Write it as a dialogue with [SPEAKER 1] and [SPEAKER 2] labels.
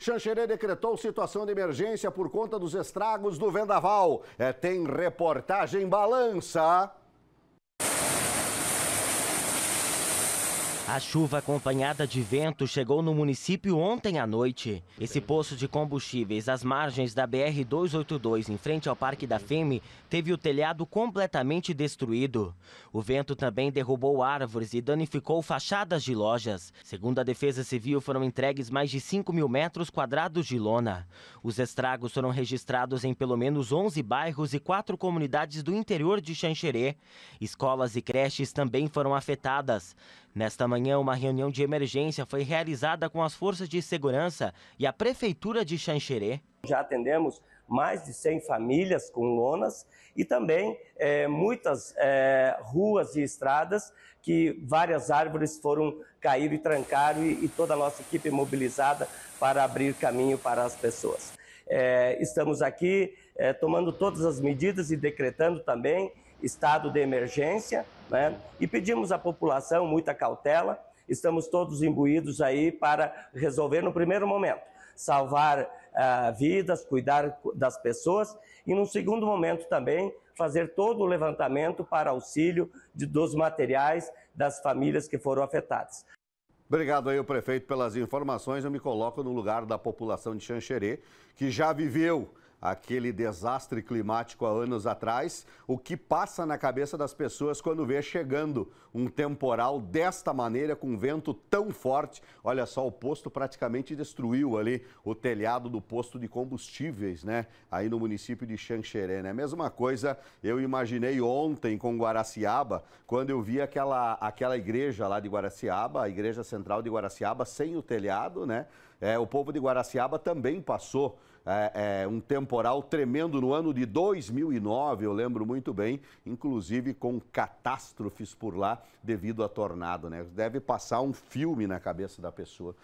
[SPEAKER 1] Xanxerê decretou situação de emergência por conta dos estragos do vendaval. É, tem reportagem balança.
[SPEAKER 2] A chuva acompanhada de vento chegou no município ontem à noite. Esse poço de combustíveis às margens da BR-282, em frente ao Parque da Feme, teve o telhado completamente destruído. O vento também derrubou árvores e danificou fachadas de lojas. Segundo a Defesa Civil, foram entregues mais de 5 mil metros quadrados de lona. Os estragos foram registrados em pelo menos 11 bairros e quatro comunidades do interior de Xanxerê. Escolas e creches também foram afetadas. Nesta manhã, manhã, uma reunião de emergência foi realizada com as forças de segurança e a Prefeitura de Xanxerê.
[SPEAKER 3] Já atendemos mais de 100 famílias com lonas e também é, muitas é, ruas e estradas que várias árvores foram caíram e trancaram e, e toda a nossa equipe mobilizada para abrir caminho para as pessoas. É, estamos aqui é, tomando todas as medidas e decretando também estado de emergência, né? E pedimos à população muita cautela. Estamos todos imbuídos aí para resolver no primeiro momento, salvar uh, vidas, cuidar das pessoas e, no segundo momento, também fazer todo o levantamento para auxílio de, dos materiais das famílias que foram afetadas. Obrigado aí, o prefeito, pelas informações. Eu me coloco no lugar da
[SPEAKER 1] população de Xanxerê, que já viveu aquele desastre climático há anos atrás, o que passa na cabeça das pessoas quando vê chegando um temporal desta maneira, com vento tão forte. Olha só, o posto praticamente destruiu ali o telhado do posto de combustíveis, né? Aí no município de Xanxerê, né? Mesma coisa eu imaginei ontem com Guaraciaba, quando eu vi aquela, aquela igreja lá de Guaraciaba, a igreja central de Guaraciaba, sem o telhado, né? É, o povo de Guaraciaba também passou é, é, um temporal tremendo no ano de 2009, eu lembro muito bem, inclusive com catástrofes por lá devido a tornado, né? Deve passar um filme na cabeça da pessoa.